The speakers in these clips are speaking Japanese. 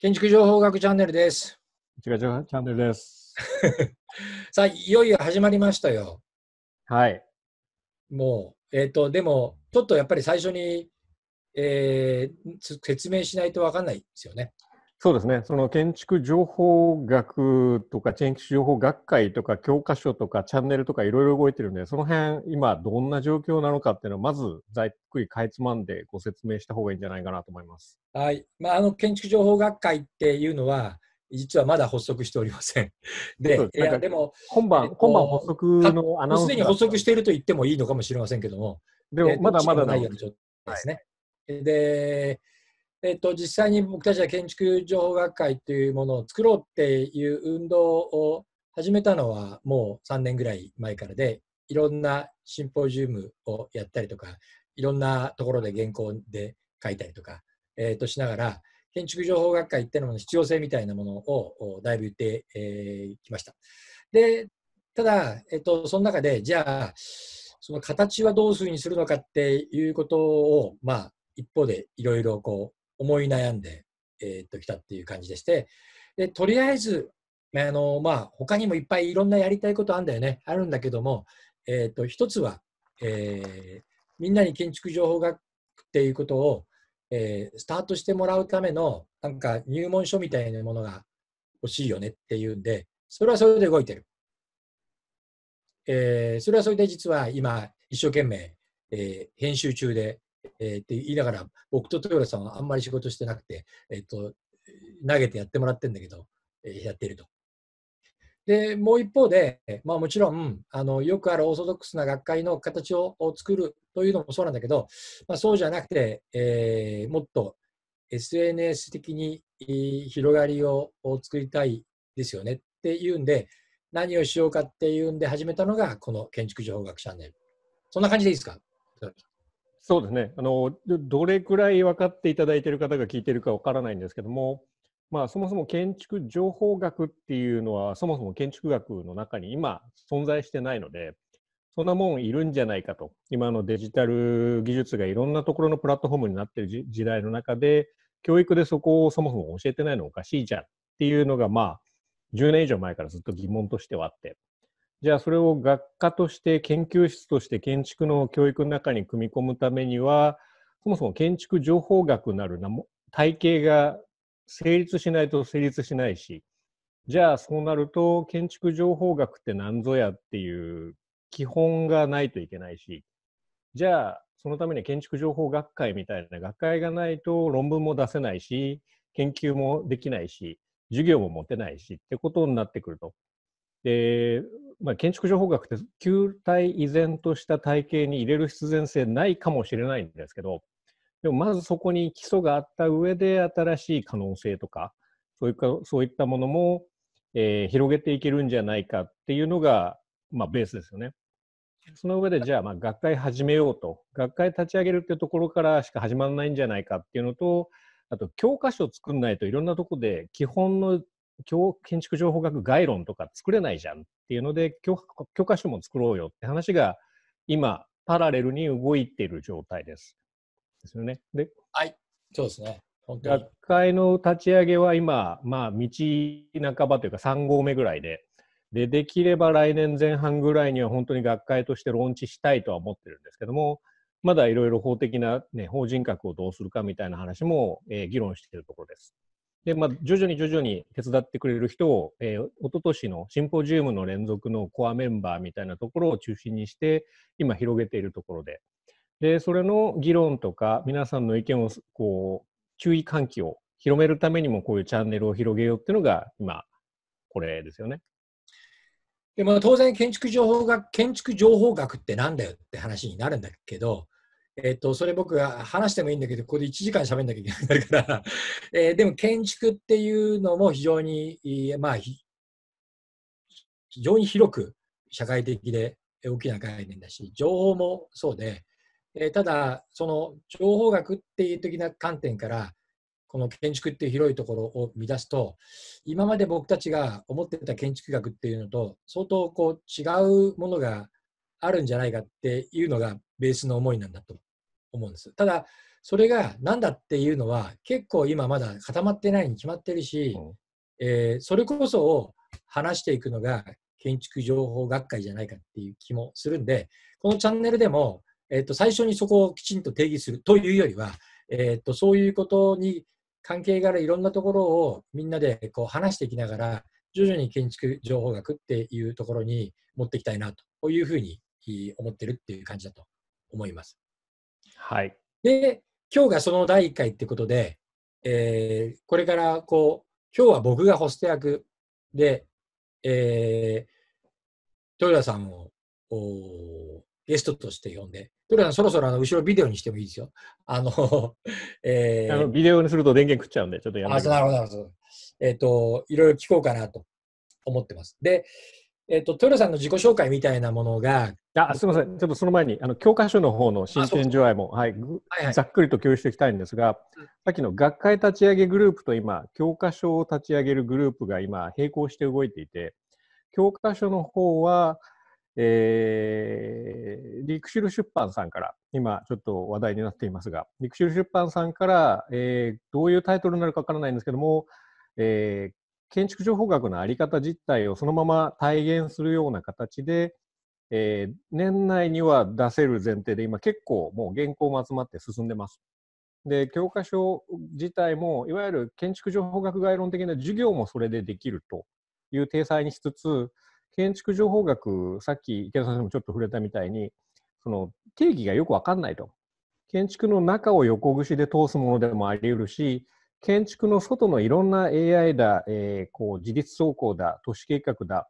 建築情報学チャンネルです。建築情報チャンネルです。さあ、いよいよ始まりましたよ。はい。もう、えっ、ー、と、でも、ちょっとやっぱり最初に、えー、説明しないと分かんないですよね。そうですね、その建築情報学とか、建築情報学会とか、教科書とか、チャンネルとか、いろいろ動いてるんで、その辺、今、どんな状況なのかっていうのは、まずざっくりかいつまんでご説明した方がいいんじゃないかなと思います。はい、まあ、あの建築情報学会っていうのは、実はまだ発足しておりません。で、いやでも、今晩、えっと、今晩発足のアナウンス。すでに発足していると言ってもいいのかもしれませんけども、でも、まだまだないよですね。はい、でえっと、実際に僕たちは建築情報学会というものを作ろうっていう運動を始めたのはもう3年ぐらい前からでいろんなシンポジウムをやったりとかいろんなところで原稿で書いたりとか、えー、としながら建築情報学会っていうのの必要性みたいなものをだいぶ言ってき、えー、ました。でただ、えっと、その中でじゃあその形はどうするにするのかっていうことをまあ一方でいろいろこ思い悩んで、えー、っときたっていう感じでして、でとりあえず、あのまあ、他にもいっぱいいろんなやりたいことあるんだよね、あるんだけども、えー、っと一つは、えー、みんなに建築情報学っていうことを、えー、スタートしてもらうためのなんか入門書みたいなものが欲しいよねっていうんで、それはそれで動いてる。えー、それはそれで実は今、一生懸命、えー、編集中で、えー、って言いながら、僕と豊田さんはあんまり仕事してなくて、えっ、ー、と、投げてやってもらってるんだけど、えー、やっていると。で、もう一方で、まあもちろん、あの、よくあるオーソドックスな学会の形を作るというのもそうなんだけど、まあそうじゃなくて、えー、もっと SNS 的に広がりを作りたいですよねっていうんで、何をしようかっていうんで始めたのが、この建築情報学チャンネル。そんな感じでいいですかそうですねあの、どれくらい分かっていただいている方が聞いているか分からないんですけども、まあ、そもそも建築情報学っていうのは、そもそも建築学の中に今、存在してないので、そんなもんいるんじゃないかと、今のデジタル技術がいろんなところのプラットフォームになっている時代の中で、教育でそこをそもそも教えてないのおかしいじゃんっていうのが、まあ、10年以上前からずっと疑問としてはあって。じゃあそれを学科として研究室として建築の教育の中に組み込むためにはそもそも建築情報学なる体系が成立しないと成立しないしじゃあそうなると建築情報学って何ぞやっていう基本がないといけないしじゃあそのために建築情報学会みたいな学会がないと論文も出せないし研究もできないし授業も持てないしってことになってくると。でまあ、建築情報学って球体依然とした体系に入れる必然性ないかもしれないんですけどでもまずそこに基礎があった上で新しい可能性とかそういったものも、えー、広げていけるんじゃないかっていうのが、まあ、ベースですよね。その上でじゃあまあ学会始めようと学会立ち上げるってところからしか始まらないんじゃないかっていうのとあと教科書を作んないといろんなとこで基本の建築情報学概論とか作れないじゃんっっていうので教教科書も作ろうよって話が今パラレルに動いている状態です。ですよね。で、はい、そうですね。学会の立ち上げは今、まあ、道半ばというか3合目ぐらいでで、できれば来年前半ぐらいには本当に学会としてローンチしたいとは思ってるんですけども、まだいろいろ法的な、ね、法人格をどうするかみたいな話も、えー、議論しているところです。で、まあ、徐々に徐々に手伝ってくれる人を、えー、一昨年のシンポジウムの連続のコアメンバーみたいなところを中心にして、今広げているところで、で、それの議論とか、皆さんの意見を、こう、注意喚起を広めるためにも、こういうチャンネルを広げようっていうのが、今、これですよね。でまあ、当然建築情報学、建築情報学ってなんだよって話になるんだけど、えっと、それ僕が話してもいいんだけど、ここで1時間喋んなきゃいけないから えー、でも建築っていうのも非常に、まあ、非常に広く社会的で大きな概念だし、情報もそうで、えー、ただ、その情報学っていう的な観点から、この建築っていう広いところを見出すと、今まで僕たちが思ってた建築学っていうのと、相当こう違うものがあるんじゃないかっていうのがベースの思いなんだと思うんです。ただ、それが何だっていうのは、結構今まだ固まってないに決まってるし、うん、えー、それこそ話していくのが建築情報学会じゃないかっていう気もするんで、このチャンネルでも、えー、と最初にそこをきちんと定義するというよりは、えー、とそういうことに関係があるいろんなところをみんなでこう話していきながら、徐々に建築情報学っていうところに持っていきたいなというふうに思ってるっていう感じだと思います。はい。で、今日がその第1回ってことで、えー、これからこう、今日は僕がホスト役で、えー、豊田さんをゲストとして呼んで、豊田さん、そろそろあの後ろビデオにしてもいいですよ。あの、えー、あのビデオにすると電源食っちゃうんで、ちょっとやめてください。えっ、と、いろいろ聞こうかなと思ってます。で、えっ、と、豊さんの自己紹介みたいなものが。あ、すみません。ちょっとその前に、あの、教科書の方の新展示愛も、はい、はい、ざっくりと共有していきたいんですが、さっきの学会立ち上げグループと今、教科書を立ち上げるグループが今、並行して動いていて、教科書の方は、えー、リクシル出版さんから、今ちょっと話題になっていますが、リクシル出版さんから、えー、どういうタイトルになるかわからないんですけども、えー、建築情報学のあり方実態をそのまま体現するような形で、えー、年内には出せる前提で今結構もう原稿も集まって進んでます。で教科書自体もいわゆる建築情報学概論的な授業もそれでできるという体裁にしつつ建築情報学さっき池田先生もちょっと触れたみたいにその定義がよく分かんないと建築の中を横串で通すものでもあり得るし建築の外のいろんな AI だ、えー、こう自立走行だ、都市計画だ、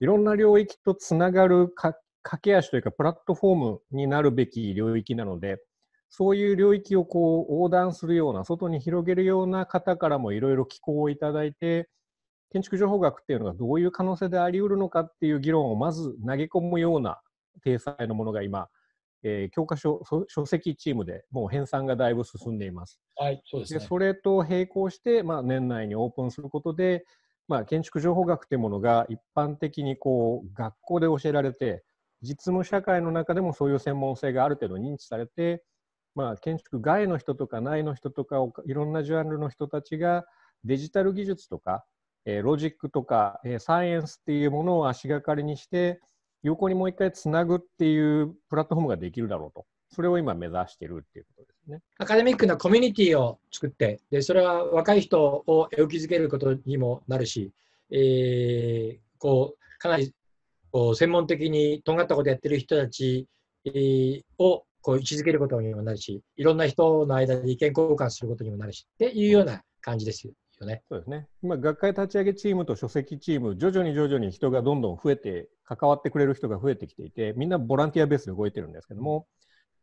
いろんな領域とつながるか駆け足というか、プラットフォームになるべき領域なので、そういう領域をこう横断するような、外に広げるような方からもいろいろ寄稿をいただいて、建築情報学っていうのがどういう可能性であり得るのかっていう議論をまず投げ込むような体裁のものが今、えー、教科書書籍チームでもう編纂がだいぶ進んでいます。はいそうですね、でそれと並行して、まあ、年内にオープンすることで、まあ、建築情報学というものが一般的にこう学校で教えられて実務社会の中でもそういう専門性がある程度認知されて、まあ、建築外の人とか内の人とかいろんなジャンルの人たちがデジタル技術とか、えー、ロジックとか、えー、サイエンスっていうものを足がかりにして横にもう一回つなぐっていうプラットフォームができるだろうと。それを今目指してるっていうことですね。アカデミックなコミュニティを作って、でそれは若い人を勇気づけることにもなるし、えー、こうかなりこう専門的にとんがったことやってる人たち、えー、をこう位置づけることにもなるし、いろんな人の間で意見交換することにもなるし、っていうような感じです。よね。そうですね。今、学会立ち上げチームと書籍チーム、徐々に徐々に人がどんどん増えて、関わってくれる人が増えてきていて、みんなボランティアベースで動いてるんですけども、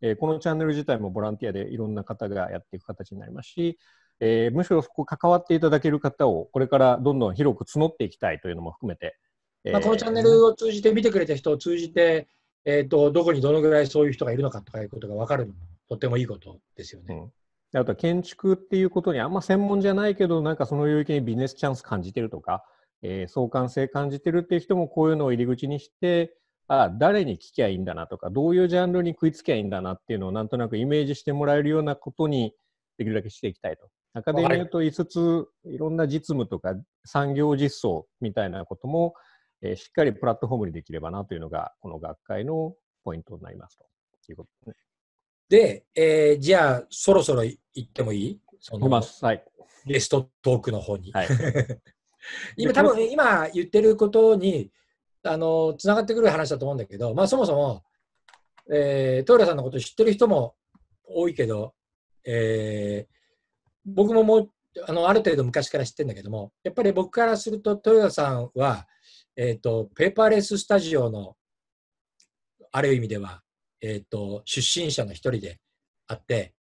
えー、このチャンネル自体もボランティアでいろんな方がやっていく形になりますし、えー、むしろそこ関わっていただける方をこれからどんどん広く募っていきたいというのも含めて、えー、まあ、このチャンネルを通じて見てくれた人を通じて、えーと、とどこにどのぐらいそういう人がいるのかとかいうことが分かるのとてもいいことですよね。うんあとは建築っていうことにあんま専門じゃないけど、なんかその領域にビジネスチャンス感じてるとか、えー、相関性感じてるっていう人もこういうのを入り口にして、あ誰に聞きゃいいんだなとか、どういうジャンルに食いつきゃいいんだなっていうのをなんとなくイメージしてもらえるようなことにできるだけしていきたいと。アカデミと5つ、いろんな実務とか産業実装みたいなことも、えー、しっかりプラットフォームにできればなというのが、この学会のポイントになりますということですね。で、えー、じゃあ、そろそろ行ってもいいそのます。はい。ゲストトークの方に。はい、今、多分今言ってることに、あの、つながってくる話だと思うんだけど、まあ、そもそも、えー、トイラさんのこと知ってる人も多いけど、えー、僕ももう、あの、ある程度昔から知ってるんだけども、やっぱり僕からすると、豊田さんは、えっ、ー、と、ペーパーレススタジオの、ある意味では、えーと、出身者の一人であって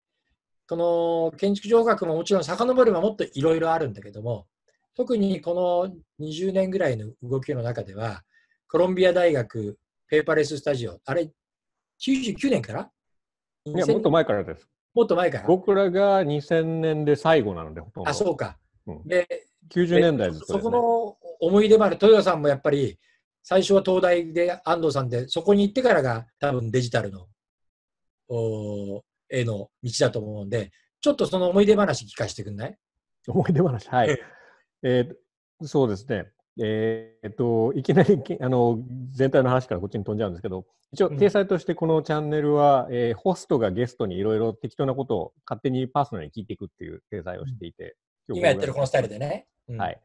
この建築上学ももちろん遡ればもっといろいろあるんだけども特にこの20年ぐらいの動きの中ではコロンビア大学ペーパーレススタジオあれ99年からいやもっと前からですもっと前から僕らが2000年で最後なのでほとんどあそうか、うん、で90年代です、ね、そこの思い出もある豊さんもやっぱり最初は東大で安藤さんで、そこに行ってからが多分デジタルの、への道だと思うんで、ちょっとその思い出話聞かせてくんない思い出話、はい。えー、そうですね。えー、っと、いきなり あの全体の話からこっちに飛んじゃうんですけど、一応、掲載としてこのチャンネルは、うん、えー、ホストがゲストにいろいろ適当なことを勝手にパーソナルに聞いていくっていう掲載をしていて、うん、今やってるこのスタイルでね。うん、はい。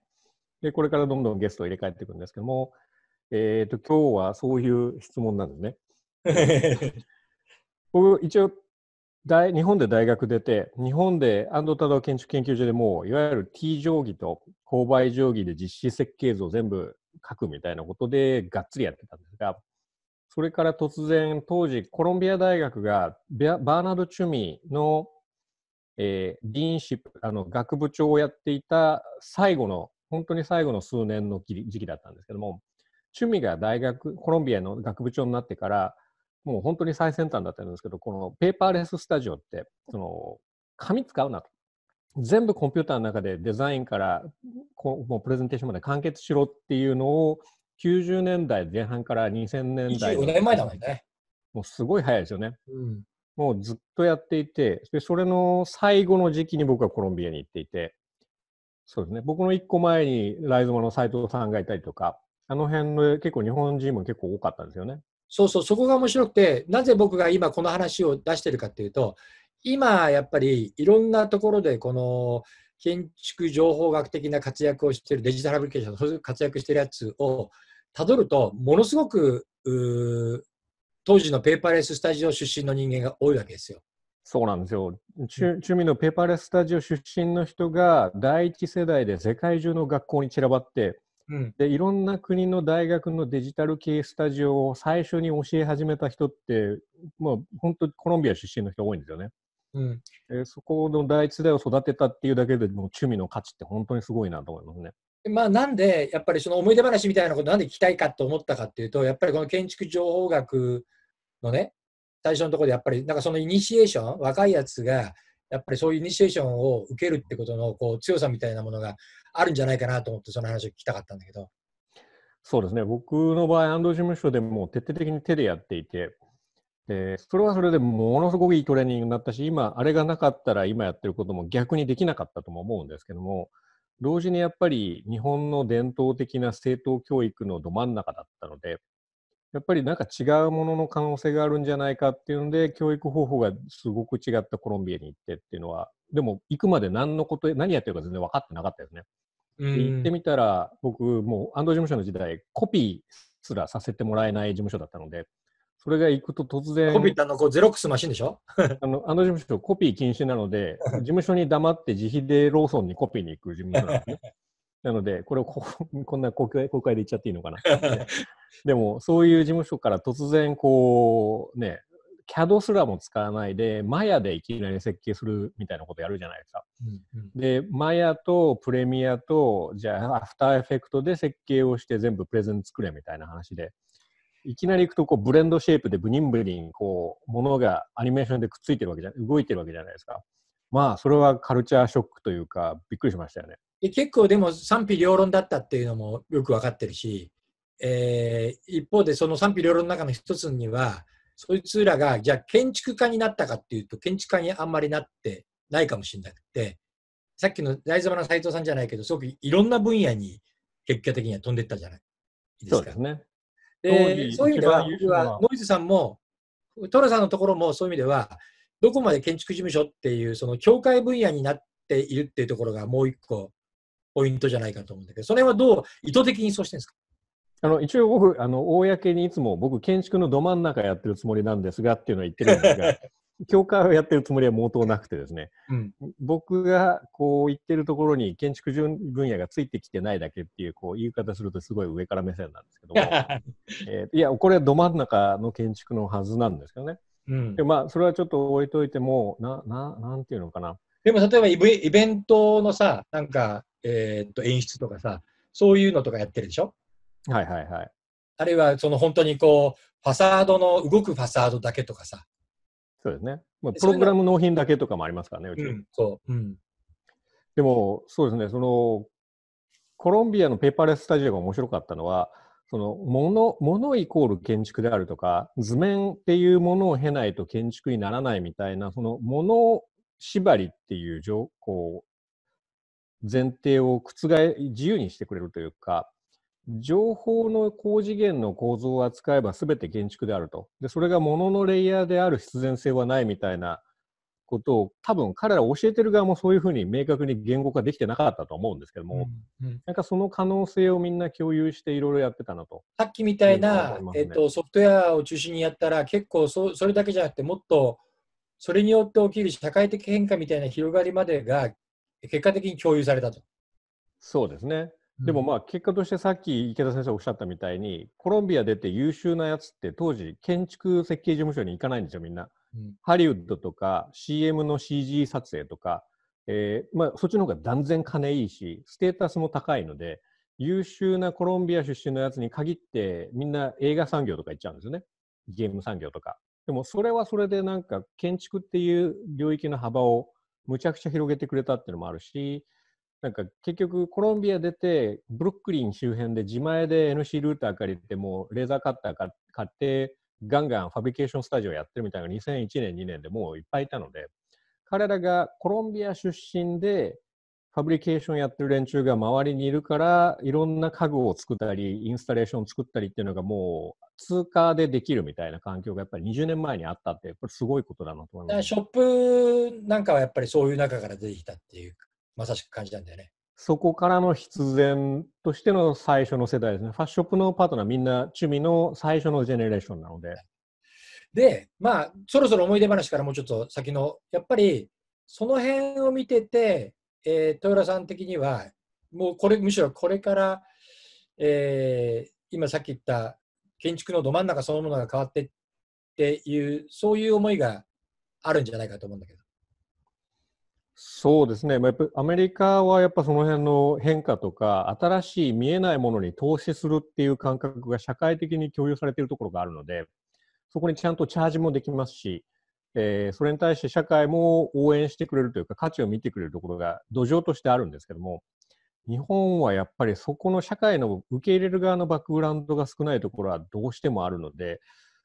で、これからどんどんゲストを入れ替えていくんですけども、えっ、ー、と、今日はそういう質問なんですね。僕、一応大、日本で大学出て、日本で安藤太ー建築研究所でもう、いわゆる T 定規と勾配定規で実施設計図を全部書くみたいなことで、がっつりやってたんですが、それから突然、当時、コロンビア大学がバーナード・チュミの、えー、ディーンシップ、あの、学部長をやっていた最後の、本当に最後の数年の時期だったんですけども、趣味が大学、コロンビアの学部長になってから、もう本当に最先端だったんですけど、このペーパーレススタジオって、その、紙使うなと。全部コンピューターの中でデザインからこもうプレゼンテーションまで完結しろっていうのを90年代前半から2000年代。25年前だもんね。もうすごい早いですよね。うん、もうずっとやっていて、それの最後の時期に僕はコロンビアに行っていて、そうですね、僕の1個前にライズマの斎藤さんがいたりとか、あの辺の結構日本人も結構多かったんですよね。そうそう、そこが面白くて、なぜ僕が今この話を出してるかっていうと、今やっぱりいろんなところでこの建築情報学的な活躍をしているデジタルアプリケーション、の活躍してるやつをたどると、ものすごく当時のペーパーレススタジオ出身の人間が多いわけですよ。そうなんですよ。中中身のペーパーレススタジオ出身の人が第一世代で世界中の学校に散らばって、うん、でいろんな国の大学のデジタル系スタジオを最初に教え始めた人って、まあ、本当コロンビア出身の人多いんですよね。うん、そこの第一世代を育てたっていうだけでもう趣味の価値って本当にすごいなと思いますね。まあ、なんでやっぱりその思い出話みたいなことなんで聞きたいかと思ったかっていうとやっぱりこの建築情報学のね最初のところでやっぱりなんかそのイニシエーション若いやつがやっぱりそういうイニシエーションを受けるってことのこう強さみたいなものがあるんじゃないかなと思って、その話を聞きたかったんだけど。そうですね、僕の場合、安藤事務所でも徹底的に手でやっていて、でそれはそれでものすごくいいトレーニングになったし、今、あれがなかったら今やってることも逆にできなかったとも思うんですけども、同時にやっぱり日本の伝統的な政党教育のど真ん中だったので、やっぱりなんか違うものの可能性があるんじゃないかっていうので教育方法がすごく違ったコロンビアに行ってっていうのはでも行くまで何のこと何やってるか全然分かってなかったですね。行ってみたら僕もう安藤事務所の時代コピーすらさせてもらえない事務所だったのでそれが行くと突然コピーってあのこうゼロックスマシンでしょ あの安藤事務所コピー禁止なので事務所に黙って自費でローソンにコピーに行く事務所なんですね。なので、これをこ こんな公開公開で言っちゃっていいのかな。でも、そういう事務所から突然、こう、ね、CAD すらも使わないで、マヤでいきなり設計するみたいなことやるじゃないですか。うんうん、で、マヤとプレミアと、じゃあ、アフターエフェクトで設計をして全部プレゼン作れみたいな話で、いきなり行くとこうブレンドシェイプでブニンブリン、こう、ものがアニメーションでくっついてるわけじゃ、動いてるわけじゃないですか。まあ、それはカルチャーショックというか、びっくりしましたよね。で結構でも賛否両論だったっていうのもよく分かってるし、えー、一方でその賛否両論の中の一つにはそいつらがじゃあ建築家になったかっていうと建築家にあんまりなってないかもしれなくてさっきの大様の斎藤さんじゃないけどすごくいろんな分野に結果的には飛んでったじゃないですか。そうですねでそういう意味では、はノイズさんも、トラさんのところもそういう意味では、どこまで建築事務所っていう、その境界分野になっているっていうところがもう一個ポイントじゃないかと思うんだけど、それはどう意図的にそうしてるんですかあの一応僕、あの公にいつも僕、建築のど真ん中やってるつもりなんですがっていうのは言ってるんですが、教会をやってるつもりは毛頭なくてですね、うん、僕がこう言ってるところに建築分野がついてきてないだけっていうこう言い方するとすごい上から目線なんですけども、えー、いやこれはど真ん中の建築のはずなんですけどね、うん、でまあそれはちょっと置いといてもなななんていうのかなでも例えばイベントのさなんかえー、っと演出とかさ、そういうのとかやってるでしょはいはいはい。あるいはその本当にこう、ファサードの、動くファサードだけとかさ。そうですね。まあ、プログラム納品だけとかもありますからね、うち、うん。そう。うん。でも、そうですね、その、コロンビアのペーパーレススタジオが面白かったのは、そのもの、ものイコール建築であるとか、図面っていうものを経ないと建築にならないみたいな、そのもの縛りっていうこ前提を覆自由にしてくれるというか、情報の高次元の構造を扱えば全て建築であると。で、それがもののレイヤーである必然性はないみたいなことを多分彼ら教えてる側もそういうふうに明確に言語化できてなかったと思うんですけども、うんうん、なんかその可能性をみんな共有していろいろやってたなと。さっきみたいな、ね、えっと、ソフトウェアを中心にやったら結構そそれだけじゃなくてもっとそれによって起きる社会的変化みたいな広がりまでが結果的に共有されたと。そうですね。でもまあ結果としてさっき池田先生おっしゃったみたいに、コロンビア出て優秀なやつって当時建築設計事務所に行かないんですよみんな、うん、ハリウッドとか CM の CG 撮影とか、えー、まあ、そっちの方が断然金いいしステータスも高いので優秀なコロンビア出身のやつに限ってみんな映画産業とか行っちゃうんですよねゲーム産業とかでもそれはそれでなんか建築っていう領域の幅をむちゃくちゃ広げてくれたっていうのもあるし、なんか結局コロンビア出てブルックリン周辺で自前で NC ルーター借りてもうレーザーカッター買ってガンガンファブリケーションスタジオやってるみたいな2001年2年でもういっぱいいたので彼らがコロンビア出身でファブリケーションやってる連中が周りにいるから、いろんな家具を作ったり、インスタレーションを作ったりっていうのがもう通過でできるみたいな環境がやっぱり20年前にあったって、やっぱりすごいことだなと思います。ショップなんかはやっぱりそういう中から出てきたっていう、まさしく感じたんだよね。そこからの必然としての最初の世代ですね。ファッショップのパートナーみんな趣味の最初のジェネレーションなので。で、まあ、そろそろ思い出話からもうちょっと先の、やっぱりその辺を見てて、えー、豊田さん的には、もうこれ、むしろこれから、えー、今さっき言った建築のど真ん中そのものが変わってっていう、そういう思いがあるんじゃないかと思うんだけど。そうですね、まあ、やっぱアメリカはやっぱその辺の変化とか新しい見えないものに投資するっていう感覚が社会的に共有されているところがあるのでそこにちゃんとチャージもできますしえー、それに対して社会も応援してくれるというか価値を見てくれるところが土壌としてあるんですけども日本はやっぱりそこの社会の受け入れる側のバックグラウンドが少ないところはどうしてもあるので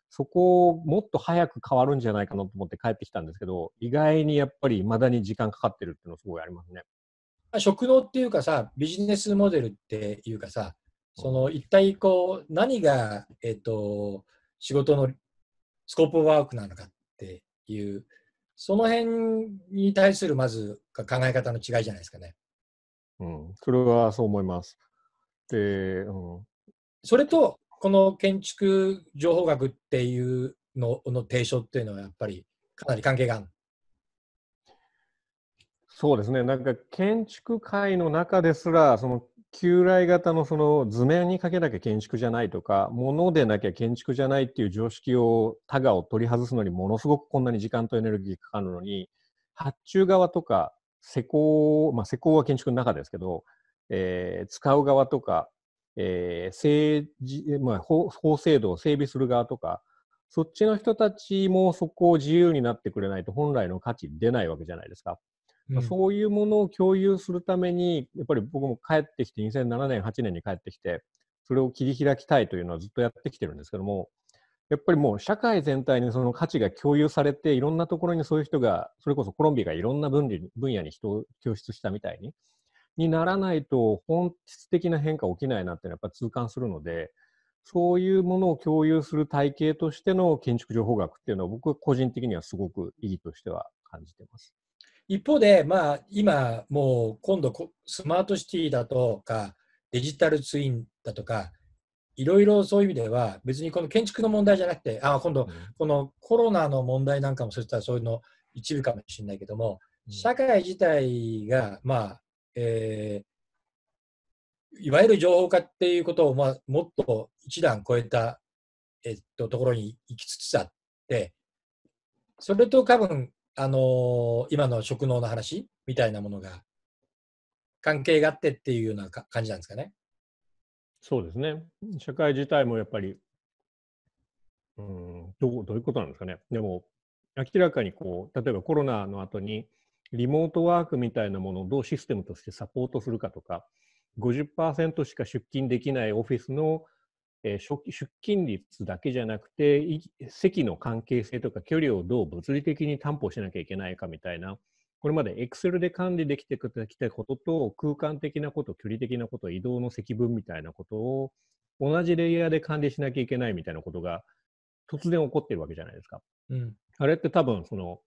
そこをもっと早く変わるんじゃないかなと思って帰ってきたんですけど意外にやっぱり未だに時間かかってるっていうのはすごいありますね。食堂っていうかさビジネスモデルっていうかさその一体こう何が、えっと、仕事のスコープワークなのかっていう、その辺に対するまず考え方の違いじゃないですかね。うん、それはそう思います。で、うん、それと、この建築情報学っていうのの提唱っていうのは、やっぱりかなり関係があるそうですね、なんか建築界の中ですら、その旧来型のその図面にかけなきゃ建築じゃないとか物でなきゃ建築じゃないっていう常識をたがを取り外すのにものすごくこんなに時間とエネルギーかかるのに発注側とか施工、まあ、施工は建築の中ですけど、えー、使う側とか、えー政治まあ、法法制度を整備する側とかそっちの人たちもそこを自由になってくれないと本来の価値出ないわけじゃないですか。まそういうものを共有するために、やっぱり僕も帰ってきて、2007年、8年に帰ってきて、それを切り開きたいというのはずっとやってきてるんですけども、やっぱりもう社会全体にその価値が共有されて、いろんなところにそういう人が、それこそコロンビアがいろんな分野に人を教出したみたいに、にならないと本質的な変化起きないなっていうのはやっぱ痛感するので、そういうものを共有する体系としての建築情報学っていうのは僕個人的にはすごく意義としては感じてます。一方で、まあ、今、もう今度、スマートシティだとか、デジタルツインだとか、いろいろそういう意味では、別にこの建築の問題じゃなくて、あ今度、このコロナの問題なんかも、そしたらそういうの一部かもしれないけども、社会自体が、まあ、えー、いわゆる情報化っていうことを、まあ、もっと一段超えた、えっと、ところに行きつつあって、それと多分あの今の職能の話みたいなものが関係があってっていうような感じなんですかね。そうですね。社会自体もやっぱり、うん、どうどういうことなんですかね。でも、明らかにこう、例えばコロナの後に、リモートワークみたいなものをどうシステムとしてサポートするかとか、50%しか出勤できないオフィスのえー、出勤率だけじゃなくて席の関係性とか距離をどう物理的に担保しなきゃいけないかみたいなこれまで Excel で管理できてきたことと空間的なこと距離的なこと移動の積分みたいなことを同じレイヤーで管理しなきゃいけないみたいなことが突然起こってるわけじゃないですか。うん、あれって多分その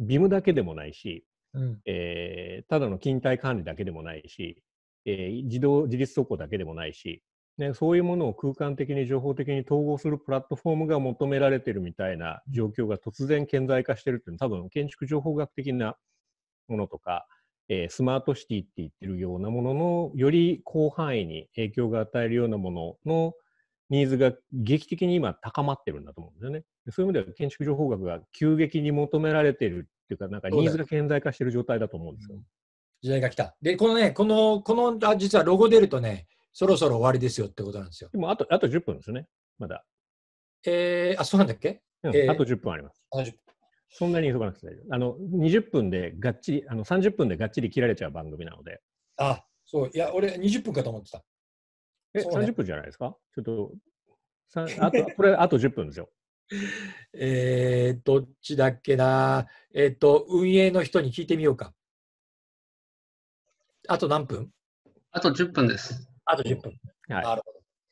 ビムだけでもないし、うんえー、ただの勤怠管理だけでもないし、えー、自動自立走行だけでもないし、ね、そういうものを空間的に情報的に統合するプラットフォームが求められているみたいな状況が突然顕在化しているというのは多分建築情報学的なものとか、えー、スマートシティって言ってるようなもののより広範囲に影響が与えるようなもののニーズが劇的に今高まってるんだと思うんですよね。そういう意味では建築情報学が急激に求められているっていうか、なんかニーズが顕在化している状態だと思うんですよ。時代が来た。で、このね、この、この、実はロゴ出るとね、そろそろ終わりですよってことなんですよ。でもあと、あと10分ですね、まだ。えー、あ、そうなんだっけ、うん、えー、あと10分あります。そんなに急がなくて大丈夫。あの、20分でがっちり、あの、30分でがっちり切られちゃう番組なので。あ、そう。いや、俺20分かと思ってた。え、ね、30分じゃないですかちょっと、あと、これあと10分ですよ。えー、どっちだっけな。えっ、ー、と、運営の人に聞いてみようか。あと何分あと10分です。あと10分。はい。なるほど。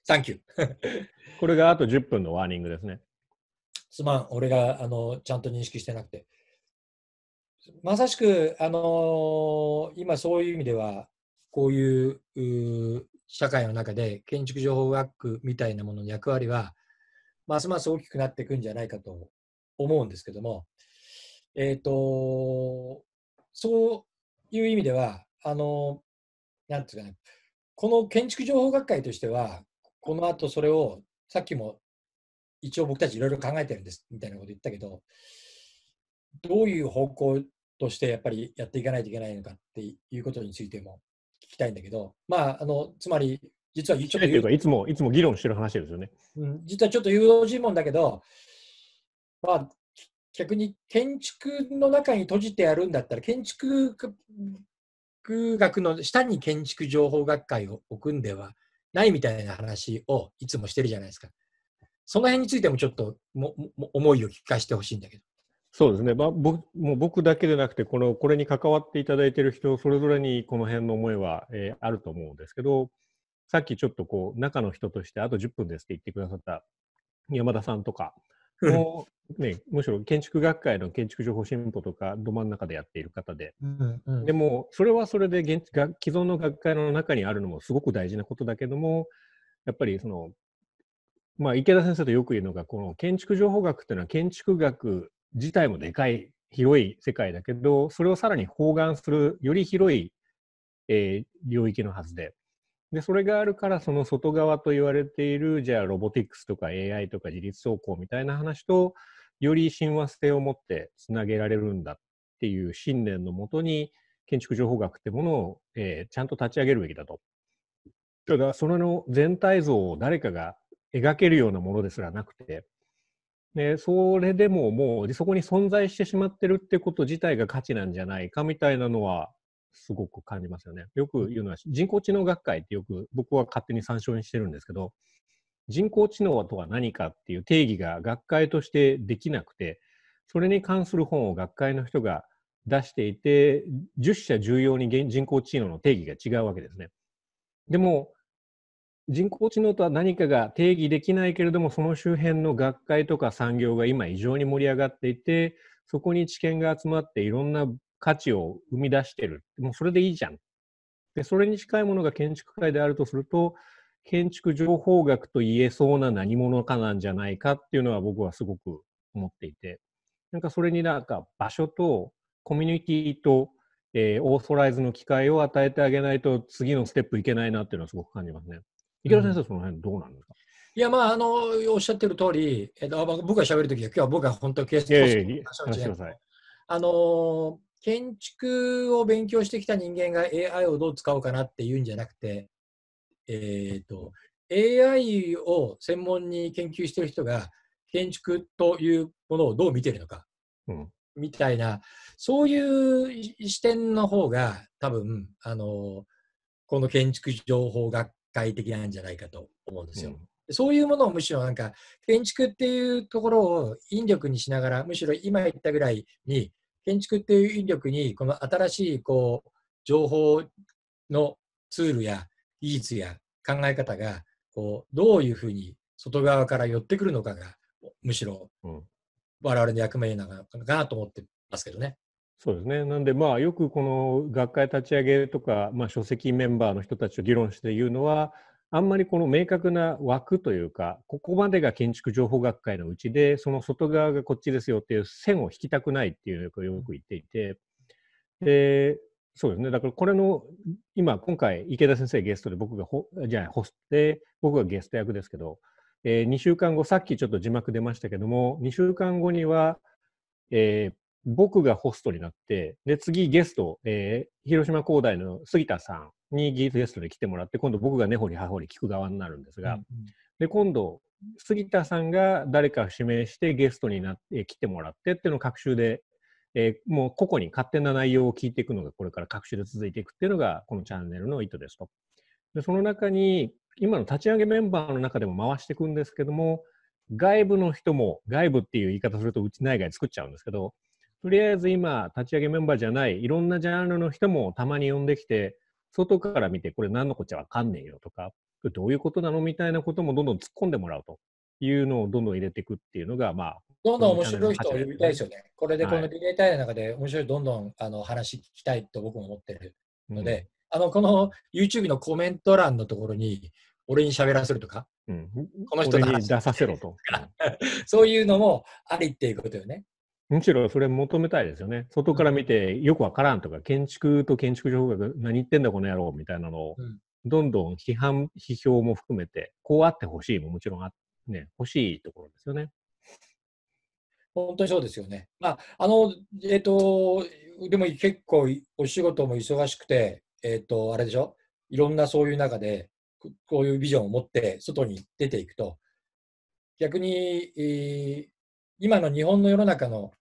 サンキュー。これがあと10分のワーニングですね。すまん、俺があのちゃんと認識してなくて。まさしく、あのー、今そういう意味では、こういう社会の中で建築情報学みたいなものの役割は、ますます大きくなっていくんじゃないかと思うんですけども、えっ、ー、と、そういう意味では、あのー、なんていうかね、この建築情報学会としては、この後それを、さっきも一応僕たちいろいろ考えてるんですみたいなこと言ったけど、どういう方向としてやっぱりやっていかないといけないのかっていうことについても聞きたいんだけど、まあ、あのつまり、実はちょっといつもいつも議論してる話ですよね、うん、実はちょっと有導尋問だけど、まあ、逆に建築の中に閉じてやるんだったら建築学の下に建築情報学会を置くんではないみたいな話をいつもしてるじゃないですか。その辺についてもちょっともも思いを聞かせてほしいんだけど。そうですね、まあ、ぼもう僕だけでなくてこの、これに関わっていただいている人、それぞれにこの辺の思いは、えー、あると思うんですけど、さっきちょっとこう中の人として、あと10分ですって言ってくださった山田さんとか、うね、むしろ建築学会の建築情報進歩とかど真ん中でやっている方で、うんうん、でもそれはそれで現が既存の学会の中にあるのもすごく大事なことだけどもやっぱりその、まあ、池田先生とよく言うのがこの建築情報学っていうのは建築学自体もでかい広い世界だけどそれをさらに包含するより広い、えー、領域のはずでで、それがあるから、その外側と言われている、じゃあロボティクスとか AI とか自律走行みたいな話と、より親和性を持ってつなげられるんだっていう信念のもとに、建築情報学ってものを、えー、ちゃんと立ち上げるべきだと。ただ、その全体像を誰かが描けるようなものですらなくて、でそれでももうそこに存在してしまってるってこと自体が価値なんじゃないかみたいなのはすごく感じますよね。よく言うのは人工知能学会ってよく僕は勝手に参照にしてるんですけど人工知能とは何かっていう定義が学会としてできなくてそれに関する本を学会の人が出していて10社重要に人工知能の定義が違うわけですね。でも人工知能とは何かが定義できないけれどもその周辺の学会とか産業が今異常に盛り上がっていてそこに知見が集まっていろんな価値を生み出してる。もうそれでいいじゃん。で、それに近いものが建築界であるとすると、建築情報学と言えそうな何者かなんじゃないかっていうのは僕はすごく思っていて、なんかそれになんか場所とコミュニティと、えー、オーソライズの機会を与えてあげないと次のステップいけないなっていうのはすごく感じますね。池田先生、その辺どうなんですかいや、まあ、あの、おっしゃってる通り、えっ、と、僕が喋るときは、今日は僕は本当にケースをしてあの建築を勉強してきた人間が AI をどう使うかなっていうんじゃなくて、えーと、AI を専門に研究してる人が建築というものをどう見てるのか、うん、みたいなそういう視点の方が多分あのこの建築情報学会的なんじゃないかと思うんですよ。うんそういうものをむしろなんか建築っていうところを引力にしながらむしろ今言ったぐらいに建築っていう引力に、この新しいこう情報のツールや技術や考え方がこうどういうふうに外側から寄ってくるのかがむしろ我々の役目なのかなと思ってますけどね。そうですね。なんで、まあ、よくこの学会立ち上げとか、まあ、書籍メンバーの人たちと議論して言うのは、あんまりこの明確な枠というか、ここまでが建築情報学会のうちで、その外側がこっちですよっていう線を引きたくないっていうのをよく言っていて、で、そうですね。だからこれの、今、今回、池田先生ゲストで僕がホ、じゃあホスで、僕がゲスト役ですけど、えー、2週間後、さっきちょっと字幕出ましたけども、2週間後には、えー、僕がホストになって、で、次ゲスト、えー、広島工大の杉田さんにゲストで来てもらって、今度僕が根掘り葉掘り聞く側になるんですが、うんうん、で、今度、杉田さんが誰か指名してゲストになって来てもらってっていうのを各週で、えー、もう個々に勝手な内容を聞いていくのがこれから各種で続いていくっていうのがこのチャンネルの意図ですと。でその中に今の立ち上げメンバーの中でも回していくんですけども外部の人も外部っていう言い方するとうち内外作っちゃうんですけどとりあえず今、立ち上げメンバーじゃない、いろんなジャンルの人もたまに呼んできて、外から見て、これ何のこっちゃわかんねえよとか、どういうことなのみたいなこともどんどん突っ込んでもらうというのをどんどん入れていくっていうのが、まあ、どんどん面白い人を呼びたいですよね。これでこのリレータイの中で面白いどんどんあの話聞きたいと僕も思ってるので、うん、あのこの YouTube のコメント欄のところに、俺に喋らせるとか、うん、この人に出させろと。そういうのもありっていうことよね。むしろそれ求めたいですよね。外から見てよくわからんとか、建築と建築情報が何言ってんだこの野郎みたいなのを、どんどん批判、批評も含めて、こうあってほしいももちろんあ、ね、欲しいところですよね。本当にそうですよね。まあ、あの、えっ、ー、と、でも結構お仕事も忙しくて、えっ、ー、と、あれでしょいろんなそういう中で、こういうビジョンを持って外に出ていくと、逆に、えー、今の日本の世の中の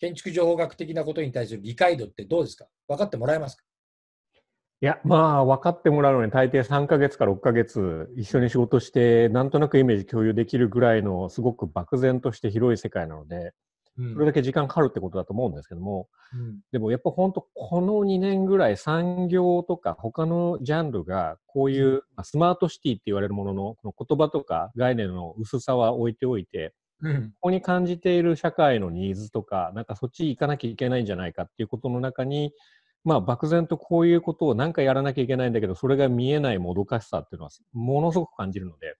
建築情報学的なことに対する理解度ってどうですか分かってもらえますかいや、まあ、分かってもらうのに大抵3ヶ月から6ヶ月一緒に仕事して、なんとなくイメージ共有できるぐらいの、すごく漠然として広い世界なので、それだけ時間かかるってことだと思うんですけども、うん、でもやっぱ本当この2年ぐらい産業とか他のジャンルがこういう、スマートシティって言われるもののこの言葉とか概念の薄さは置いておいてここに感じている社会のニーズとか、なんかそっち行かなきゃいけないんじゃないかっていうことの中に、まあ、漠然とこういうことを何かやらなきゃいけないんだけど、それが見えないもどかしさっていうのはものすごく感じるので、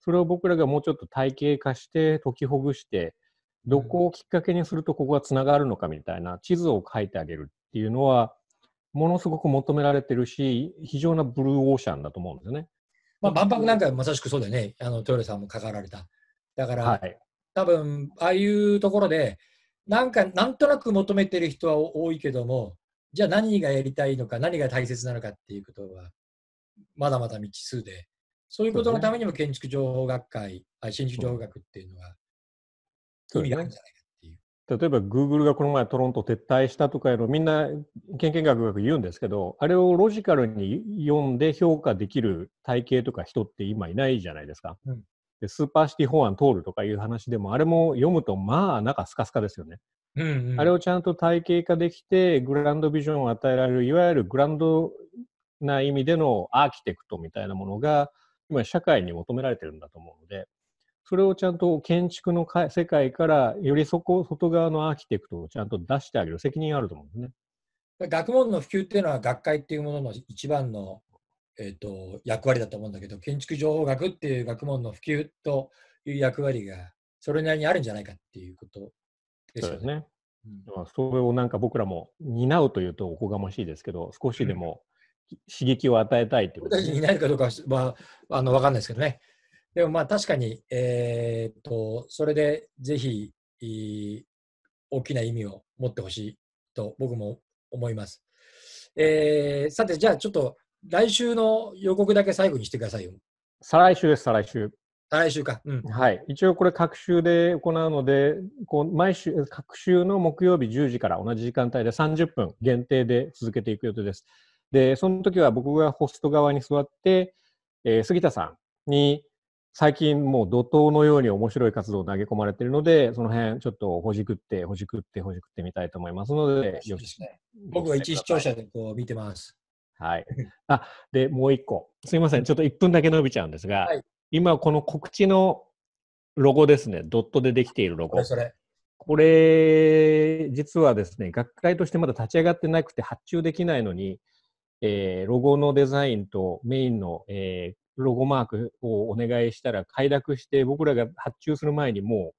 それを僕らがもうちょっと体系化して、解きほぐして、どこをきっかけにするとここがつながるのかみたいな地図を書いてあげるっていうのは、ものすごく求められてるし、非常なブルーオーシャンだと思うんですよね。まあ、万博なんかまさしくそうだよね、あのトヨレさんも関わられた。だから、はい、多分ああいうところでなんかなんとなく求めてる人は多いけどもじゃあ何がやりたいのか何が大切なのかっていうことはまだまだ未知数でそういうことのためにも建築情報学会、ね、新築情報学っていうのは意味があるんじゃないかっていう。うね、例えば、グーグルがこの前トロント撤退したとかいうみんな研究学学言うんですけど、あれをロジカルに読んで評価できる体系とか人って今いないじゃないですか。うん、で、スーパーシティ法案通るとかいう話でも、あれも読むと、まあ、なんかスカスカですよね。うんうん、あれをちゃんと体系化できて、グランドビジョンを与えられる、いわゆるグランドな意味でのアーキテクトみたいなものが、今、社会に求められてるんだと思うので、それをちゃんと建築の世界からよりそこ外側のアーキテクトをちゃんと出してあげる責任があると思うんですね。学問の普及っていうのは学会っていうものの一番のえーと、役割だと思うんだけど建築情報学っていう学問の普及という役割がそれなりにあるんじゃないかっていうことですよね。そね、うん、それをなんか僕らも担うというとおこがましいですけど少しでも刺激を与えたいってことです、ね、担えるかどうかは、まあ、あの分かんないですけどね。でもまあ確かに、えーと、それでぜひ大きな意味を持ってほしいと僕も思います。えー、さてじゃあちょっと来週の予告だけ最後にしてくださいよ。再来週です、再来週。再来週か。うん。はい。一応これ、各週で行うので、こう、毎週、各週の木曜日10時から同じ時間帯で30分限定で続けていく予定です。で、その時は僕がホスト側に座って、えー、杉田さんに、最近もう怒涛のように面白い活動を投げ込まれているので、その辺ちょっとほじくって、ほじくって、ほじくってみたいと思いますので、よろしく、ね。僕は一視聴者でこう見てます。はい。あ、で、もう一個。すみません。ちょっと1分だけ伸びちゃうんですが、はい、今、この告知のロゴですね。ドットでできているロゴ。れこれ、実はですね、学会としてまだ立ち上がってなくて発注できないのに、えー、ロゴのデザインとメインの、えー、ロゴマークをお願いしたら快諾して僕らが発注する前にも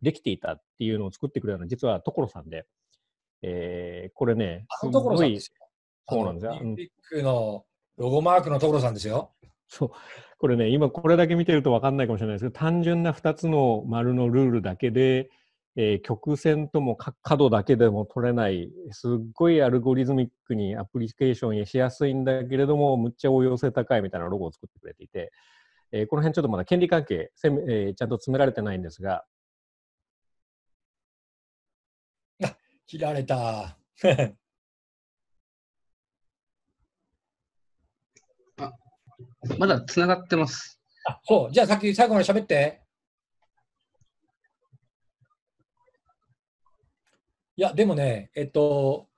うできていたっていうのを作ってくれたのは実は所さんで、えー、これねすごいそうなんですよ。オリンピックのロゴマークの所さんですよ。そう。これね、今これだけ見てると分かんないかもしれないですけど、単純な2つの丸のルールだけで、えー、曲線とも角だけでも取れない、すっごいアルゴリズミックにアプリケーションしやすいんだけれども、むっちゃ応用性高いみたいなロゴを作ってくれていて、えー、この辺ちょっとまだ権利関係せえー、ちゃんと詰められてないんですが。切られた。まだつながってます。あ、そう。じゃあさっき最後まで喋って。いや、でもね、えっと、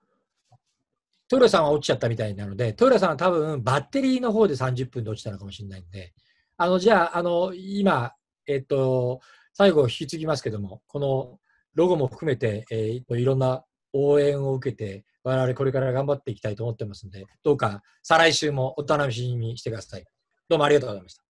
トイレさんは落ちちゃったみたいなので、トイレさんは多分バッテリーの方で30分で落ちたのかもしれないんで、あの、じゃあ、あの、今、えっと、最後引き継ぎますけども、このロゴも含めて、えー、いろんな応援を受けて、我々これから頑張っていきたいと思ってますので、どうか再来週もお楽しみにしてください。どうもありがとうございました。